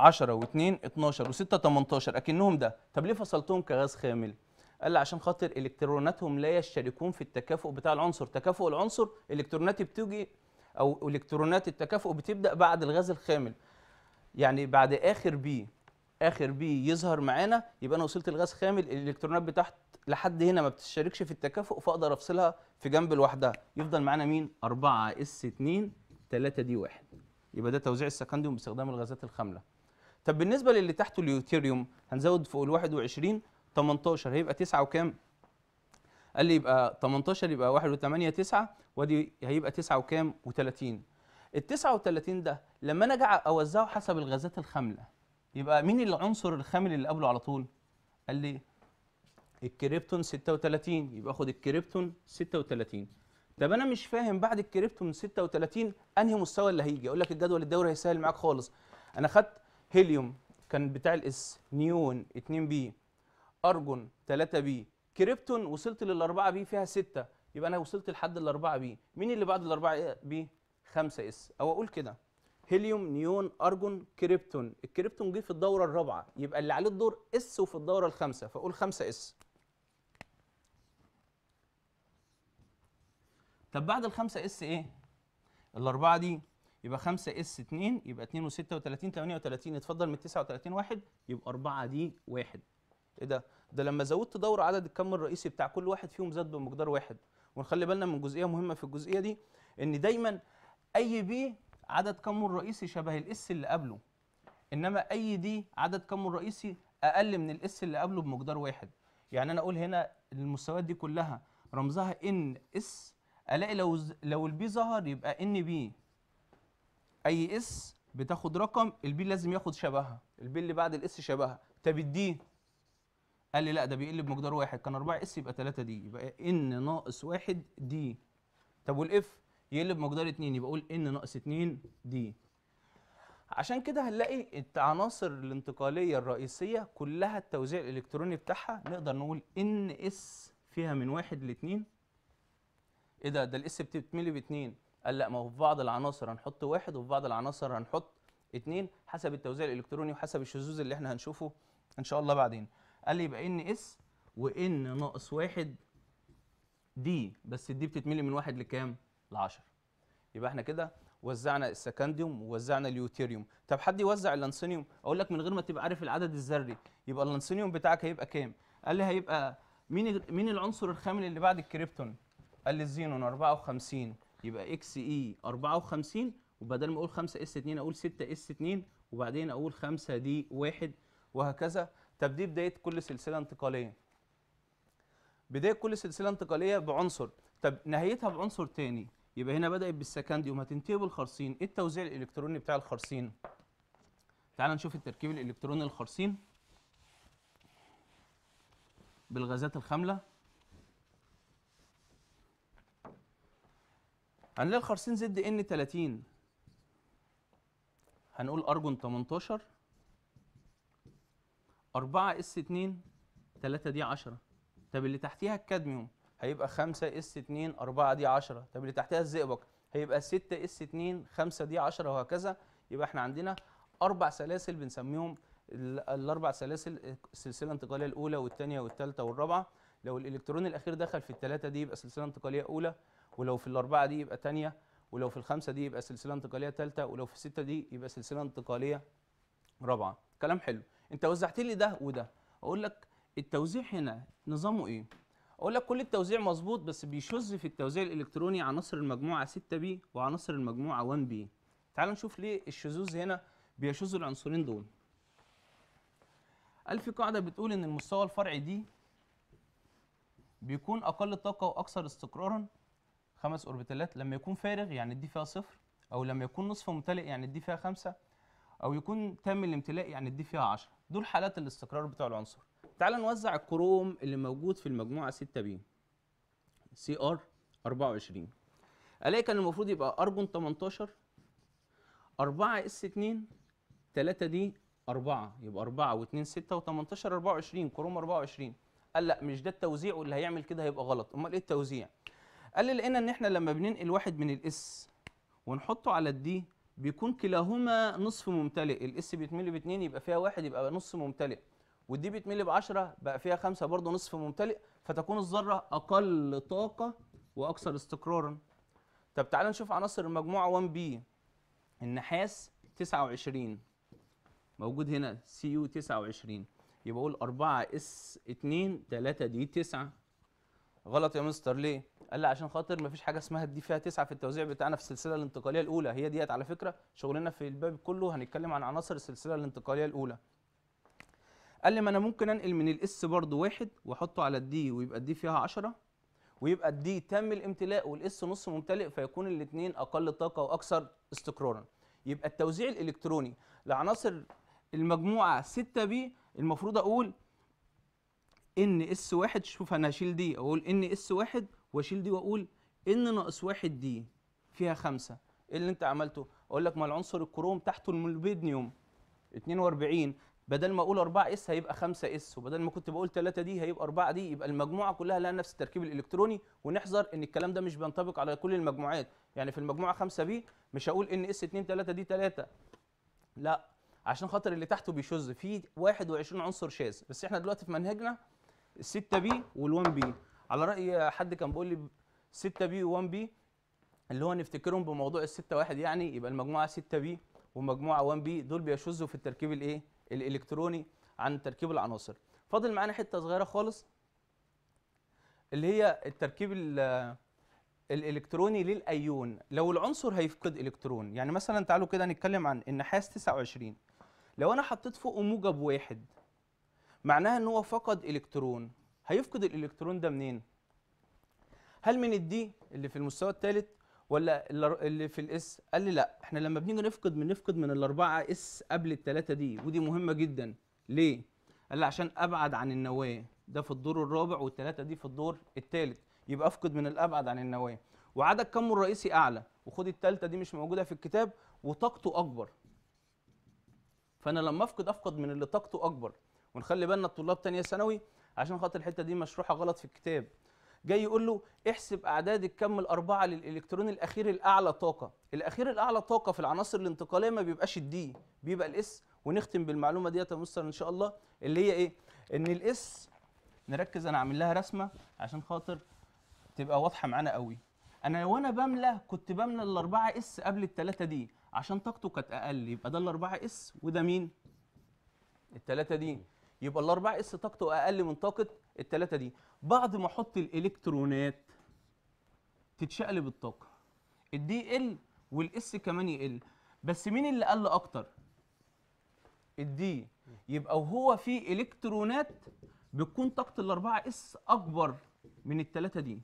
10 و2 12 و6 18 اكنهم ده طب ليه فصلتهم كغاز خامل قال لي عشان خاطر الكتروناتهم لا يشتركون في التكافؤ بتاع العنصر تكافؤ العنصر الكتروناتي بتيجي او الكترونات التكافؤ بتبدا بعد الغاز الخامل يعني بعد اخر بي اخر بي يظهر معانا يبقى انا وصلت الغاز خامل الالكترونات بتاعت لحد هنا ما بتشاركش في التكافؤ فاقدر افصلها في جنب لوحدها يفضل معانا مين 4 اس 2 3 دي 1 يبقى ده توزيع السكنديوم باستخدام الغازات الخامله طب بالنسبه للي تحته اليوتيريوم هنزود فوق ال 21 18 هيبقى 9 وكام قال لي يبقى 18 يبقى 1 و8 9 وادي هيبقى 9 وكام و30 ال 39 ده لما انا اجي اوزعه حسب الغازات الخامله يبقى مين العنصر الخامل اللي قبله على طول قال لي الكريبتون 36 يبقى اخد الكريبتون 36 طب انا مش فاهم بعد الكريبتون 36 انهي مستوى اللي هيجي اقول لك الجدول الدوري هيسهل معاك خالص انا خدت هيليوم كان بتاع الاس نيون 2 بي ارجون 3 بي كريبتون وصلت لل 4 بي فيها 6 يبقى انا وصلت لحد ال 4 بي مين اللي بعد ال 4 بي 5 اس او اقول كده هيليوم نيون ارجون كريبتون الكريبتون جه في الدوره الرابعه يبقى اللي عليه الدور اس وفي الدوره الخامسه فاقول 5 اس طب بعد ال 5 اس ايه الاربعه دي يبقى 5 اس 2 يبقى 2 و36 38 اتفضل من 39 واحد يبقى 4 دي واحد ايه ده؟ ده لما زودت دور عدد الكم الرئيسي بتاع كل واحد فيهم زاد بمقدار واحد ونخلي بالنا من جزئيه مهمه في الجزئيه دي ان دايما اي بي عدد كمه الرئيسي شبه الاس اللي قبله انما اي دي عدد كمه الرئيسي اقل من الاس اللي قبله بمقدار واحد يعني انا اقول هنا المستويات دي كلها رمزها ان اس الاقي لو لو البي ظهر يبقى ان بي اي اس بتاخد رقم البي لازم ياخد شبهها البي اللي بعد الاس شبهها طب الدي قال لي لا ده بيقل بمقدار واحد كان 4 اس يبقى 3 دي يبقى ان ناقص 1 دي طب والاف يقل بمقدار 2 يبقى اقول ان ناقص 2 دي عشان كده هنلاقي العناصر الانتقاليه الرئيسيه كلها التوزيع الالكتروني بتاعها نقدر نقول ان اس فيها من 1 ل 2 ايه ده ده الاس بتتملي ب 2 قال لا ما هو في بعض العناصر هنحط واحد وفي بعض العناصر هنحط اتنين حسب التوزيع الالكتروني وحسب الشذوذ اللي احنا هنشوفه ان شاء الله بعدين قال لي يبقى ان اس وان ناقص واحد دي بس الدي بتتملي من واحد لكام؟ ل 10 يبقى احنا كده وزعنا السكنديوم ووزعنا اليوتيريوم طب حد يوزع اللانسينيوم اقول لك من غير ما تبقى عارف العدد الذري يبقى اللانسينيوم بتاعك هيبقى كام قال لي هيبقى مين مين العنصر الخامل اللي بعد الكريبتون قال لي الزينون 54 يبقى اكس اي 54 وبدل ما اقول 5 اس 2 اقول 6 اس 2 وبعدين اقول 5 دي 1 وهكذا طب دي بدايه كل سلسله انتقاليه بدايه كل سلسله انتقاليه بعنصر طب نهايتها بعنصر ثاني يبقى هنا بدات بالسكنديوم هتنتهي بالخرسين ايه التوزيع الالكتروني بتاع الخرسين تعال نشوف التركيب الالكتروني للخرسين بالغازات الخامله هنلاقي الخرسين زد ان 30 هنقول ارجون 18 4 اس 2 3 دي 10 طب اللي تحتيها الكادميوم هيبقى 5 اس 2 4 دي 10 طب اللي تحتيها الزئبق هيبقى 6 اس 2 5 دي 10 وهكذا يبقى احنا عندنا اربع سلاسل بنسميهم الاربع سلاسل السلسله الانتقاليه الاولى والثانيه والثالثه والرابعه لو الالكترون الاخير دخل في الثلاثه دي يبقى سلسله انتقاليه اولى ولو في الاربعه دي يبقى ثانيه ولو في الخمسه دي يبقى سلسله انتقاليه ثالثه ولو في السته دي يبقى سلسله انتقاليه رابعه كلام حلو انت وزعت لي ده وده اقول لك التوزيع هنا نظامه ايه اقول لك كل التوزيع مظبوط بس بيشذ في التوزيع الالكتروني عناصر المجموعه 6 بي وعناصر المجموعه 1 بي تعال نشوف ليه الشذوذ هنا بيشذ العنصرين دول قال في قاعده بتقول ان المستوى الفرعي دي بيكون اقل طاقه واكثر استقرارا خمس اوربيتالات لما يكون فارغ يعني الدي فيها صفر او لما يكون نصف ممتلئ يعني الدي فيها خمسة او يكون تام الامتلاء يعني الدي فيها 10 دول حالات الاستقرار بتاع العنصر تعال نوزع الكروم اللي موجود في المجموعه 6 بي سي ار 24 الاقي كان المفروض يبقى ارجون 18 4 اس 2 3 دي 4 يبقى 4 و2 6 و18 24 كروم 24 قال لا مش ده التوزيع واللي هيعمل كده هيبقى غلط امال ايه التوزيع قال لي لقينا ان احنا لما بننقل واحد من الاس ونحطه على الدي بيكون كلاهما نصف ممتلئ الاس بيتملي باتنين يبقى فيها واحد يبقى نص ممتلئ والدي بيتملي بعشرة بقى فيها خمسة برضه نصف ممتلئ فتكون الذرة أقل طاقة وأكثر استقرارا طب تعالى نشوف عناصر المجموعة بي النحاس 29 موجود هنا سي يو 29 يبقى أقول 4 اس 2 3 دي 9 غلط يا مستر ليه؟ قال لي عشان خاطر مفيش حاجه اسمها الدي فيها تسعه في التوزيع بتاعنا في السلسله الانتقاليه الاولى هي ديت على فكره شغلنا في الباب كله هنتكلم عن عناصر السلسله الانتقاليه الاولى قال لي ما انا ممكن انقل من الاس برضو واحد واحطه على الدي ويبقى الدي فيها 10 ويبقى الدي تم الامتلاء والاس نص ممتلئ فيكون الاثنين اقل طاقه واكثر استقرارا يبقى التوزيع الالكتروني لعناصر المجموعه 6 بي المفروض اقول ان اس واحد شوف انا هشيل دي اقول ان اس واحد واشيل دي واقول ان ناقص واحد دي فيها خمسة ايه اللي انت عملته اقول لك ما العنصر الكروم تحته المولبيدنيوم 42 بدل ما اقول 4 اس هيبقى 5 اس وبدل ما كنت بقول 3 دي هيبقى 4 دي يبقى المجموعه كلها لها نفس التركيب الالكتروني ونحذر ان الكلام ده مش بينطبق على كل المجموعات يعني في المجموعه 5 بي مش هقول ان اس 2 3 دي 3 لا عشان خاطر اللي تحته بيشذ في 21 عنصر شاذ بس احنا دلوقتي في منهجنا الستة بي والوان بي على رأي حد كان بيقول لي ستة بي و1 بي اللي هو نفتكرهم بموضوع الستة واحد يعني يبقى المجموعة ستة بي ومجموعة وان بي دول بيشذوا في التركيب الايه الالكتروني عن تركيب العناصر فاضل معانا حتة صغيرة خالص اللي هي التركيب الالكتروني للايون لو العنصر هيفقد الكترون يعني مثلا تعالوا كده نتكلم عن النحاس 29 لو انا حطيت فوقه موجب واحد معناها ان هو فقد الكترون هيفقد الالكترون ده منين هل من الدي اللي في المستوى الثالث ولا اللي في الاس قال لي لا احنا لما بنيجي نفقد بنفقد من الاربعه اس قبل الثلاثه دي ودي مهمه جدا ليه قال لي عشان ابعد عن النواه ده في الدور الرابع والثلاثه دي في الدور الثالث يبقى افقد من الابعد عن النواه وعدد كمه الرئيسي اعلى وخد الثالثه دي مش موجوده في الكتاب وطاقته اكبر فانا لما افقد افقد من اللي طاقته اكبر ونخلي بالنا الطلاب تانية ثانوي عشان خاطر الحته دي مشروحه غلط في الكتاب جاي يقول له احسب اعداد الكم الاربعه للالكترون الاخير الاعلى طاقه الاخير الاعلى طاقه في العناصر الانتقاليه ما بيبقاش الدي بيبقى الاس ونختم بالمعلومه ديت يا مستر ان شاء الله اللي هي ايه ان الاس نركز انا عامل لها رسمه عشان خاطر تبقى واضحه معانا قوي انا وانا بملى كنت بملى الاربعه اس قبل الثلاثه دي عشان طاقته كانت اقل يبقى ده الاربعه اس وده مين الثلاثه دي يبقى الاربعه اس طاقته اقل من طاقه الثلاثه دي بعد ما احط الالكترونات تتشقلب الطاقه الدي يقل والاس كمان يقل بس مين اللي قل اكتر الدي يبقى وهو فيه الكترونات بتكون طاقه الاربعه اس اكبر من الثلاثه دي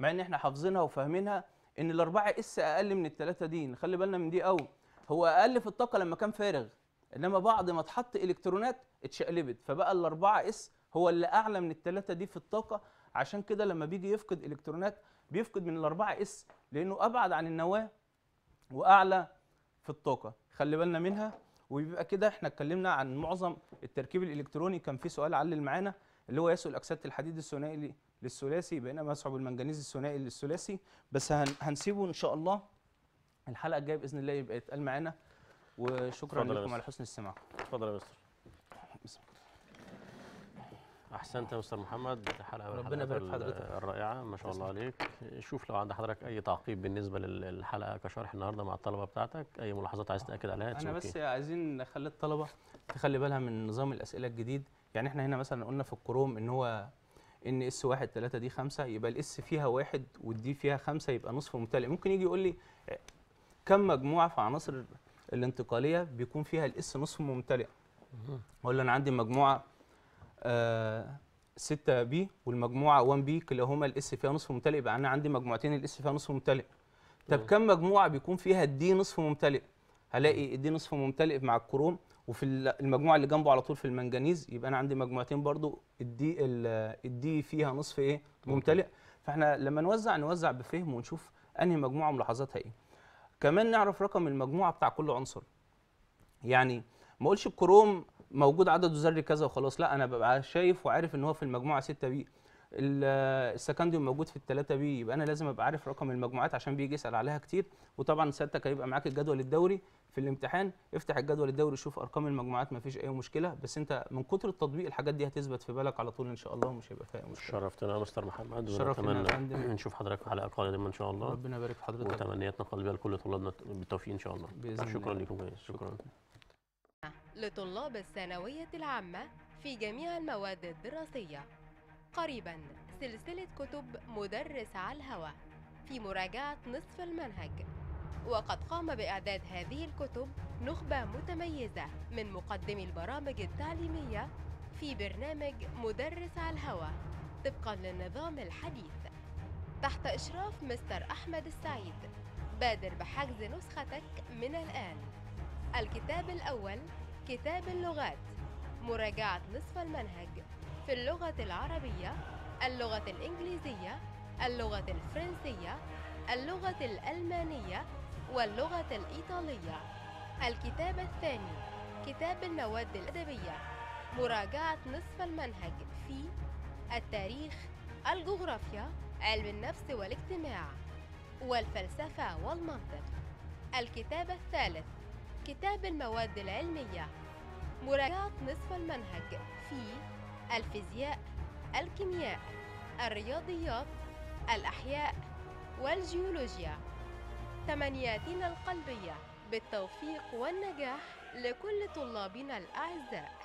مع ان احنا حافظينها وفاهمينها ان الاربعه اس اقل من الثلاثه دي نخلي بالنا من دي قوي هو اقل في الطاقه لما كان فارغ انما بعد ما اتحط الكترونات اتشقلبت فبقى الأربعة اس هو اللي أعلى من الثلاثة دي في الطاقة عشان كده لما بيجي يفقد إلكترونات بيفقد من الأربعة اس لأنه أبعد عن النواة وأعلى في الطاقة خلي بالنا منها وبيبقى كده احنا اتكلمنا عن معظم التركيب الالكتروني كان في سؤال علل معانا اللي هو يسأل اكسده الحديد الثنائي للثلاثي بينما يصعب المنجنيز الثنائي للثلاثي بس هن هنسيبه ان شاء الله الحلقه الجايه باذن الله يبقى يتقال معانا وشكرا لكم على حسن السماع اتفضل يا مستر احسنت يا استاذ محمد حلقه ربنا يبارك في حضرتك الرائعه ما شاء الله عليك شوف لو عند حضرتك اي تعقيب بالنسبه للحلقه كشرح النهارده مع الطلبه بتاعتك اي ملاحظات عايز تاكد عليها انا بس عايزين نخلي الطلبه تخلي بالها من نظام الاسئله الجديد يعني احنا هنا مثلا قلنا في الكروم ان هو ان اس 1 3 دي 5 يبقى الاس فيها 1 والدي فيها 5 يبقى نصف ممتلئ ممكن يجي يقول لي كم مجموعه في عناصر الانتقاليه بيكون فيها الاس نصف ممتلئ اقول له انا عندي مجموعه 6 آه، بي والمجموعه 1 بي كلاهما الاس فيها نصف ممتلئ يبقى انا عندي مجموعتين الاس فيها نصف ممتلئ طب كم مجموعه بيكون فيها الدي نصف ممتلئ هلاقي الدي نصف ممتلئ مع الكروم وفي المجموعه اللي جنبه على طول في المنجنيز يبقى انا عندي مجموعتين برضو الدي الدي فيها نصف ايه ممتلئ فاحنا لما نوزع نوزع بفهم ونشوف انهي مجموعه ملاحظاتها ايه كمان نعرف رقم المجموعه بتاع كل عنصر يعني ما اقولش الكروم موجود عدده ذري كذا وخلاص لا انا ببقى شايف وعارف ان هو في المجموعه 6 بي السكنديوم موجود في الثلاثة بي يبقى انا لازم ابقى عارف رقم المجموعات عشان بيجي يسال عليها كتير وطبعا سيادتك هيبقى معاك الجدول الدوري في الامتحان افتح الجدول الدوري شوف ارقام المجموعات ما فيش اي مشكله بس انت من كتر التطبيق الحاجات دي هتثبت في بالك على طول ان شاء الله ومش هيبقى فيها مشكله شرفتنا يا مستر محمد ونتمنى نشوف حضرتك في حلقه قادمه ان شاء الله ربنا يبارك في حضرتك وتمنياتنا القلبيه لكل طلابنا بالتوفيق ان شاء الله باذن الله شكرا لكم شكرا. لطلاب الثانوية العامة في جميع المواد الدراسية قريبا سلسلة كتب مدرس على الهوى في مراجعة نصف المنهج وقد قام بإعداد هذه الكتب نخبة متميزة من مقدمي البرامج التعليمية في برنامج مدرس على الهوى طبقا للنظام الحديث تحت إشراف مستر أحمد السعيد بادر بحجز نسختك من الآن الكتاب الأول كتاب اللغات مراجعة نصف المنهج في اللغة العربية اللغة الإنجليزية اللغة الفرنسية اللغة الألمانية واللغة الإيطالية الكتاب الثاني كتاب المواد الأدبية مراجعة نصف المنهج في التاريخ الجغرافيا علم النفس والاجتماع والفلسفة والمنطق الكتاب الثالث كتاب المواد العلمية مراجعة نصف المنهج في الفيزياء الكيمياء الرياضيات الأحياء والجيولوجيا تمنياتنا القلبية بالتوفيق والنجاح لكل طلابنا الأعزاء